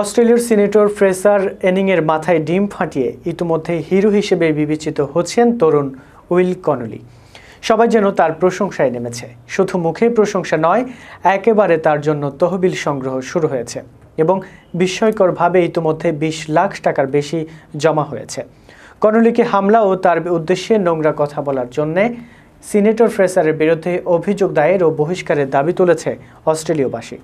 অস্ট্রেলিয়ার senator Fraser এনিংয়ের মাথায় ডিম ফাটিয়ে ইতিমধ্যে হিরো হিসেবে বিবেচিত হচ্ছেন তরুণ উইল কনলি সবাই যেন তার প্রশংসায় নেমেছে শুধু মুখে প্রশংসা নয় একেবারে তার জন্য তহবিল সংগ্রহ শুরু হয়েছে এবং বিস্ময়করভাবে ইতিমধ্যে বিশ লাখ টাকার বেশি জমা হয়েছে কনলিকে হামলা ও তার উদ্দেশ্যে নোংরা কথা বলার জন্যে সিনেটর ফ্রেসারের বিরুদ্ধে অভিযোগ দায়ের ও বহিষ্কারের দাবি তুলেছে অস্ট্রেলীয়বাসী